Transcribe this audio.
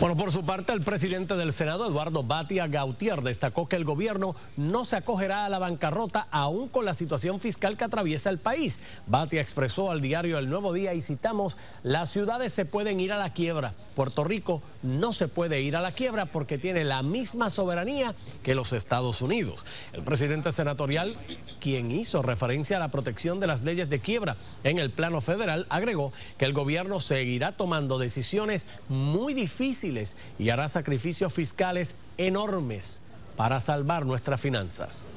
Bueno, por su parte, el presidente del Senado, Eduardo Batia Gautier, destacó que el gobierno no se acogerá a la bancarrota aún con la situación fiscal que atraviesa el país. Batia expresó al diario El Nuevo Día y citamos, las ciudades se pueden ir a la quiebra, Puerto Rico no se puede ir a la quiebra porque tiene la misma soberanía que los Estados Unidos. El presidente senatorial, quien hizo referencia a la protección de las leyes de quiebra en el plano federal, agregó que el gobierno seguirá tomando decisiones muy difíciles y hará sacrificios fiscales enormes para salvar nuestras finanzas.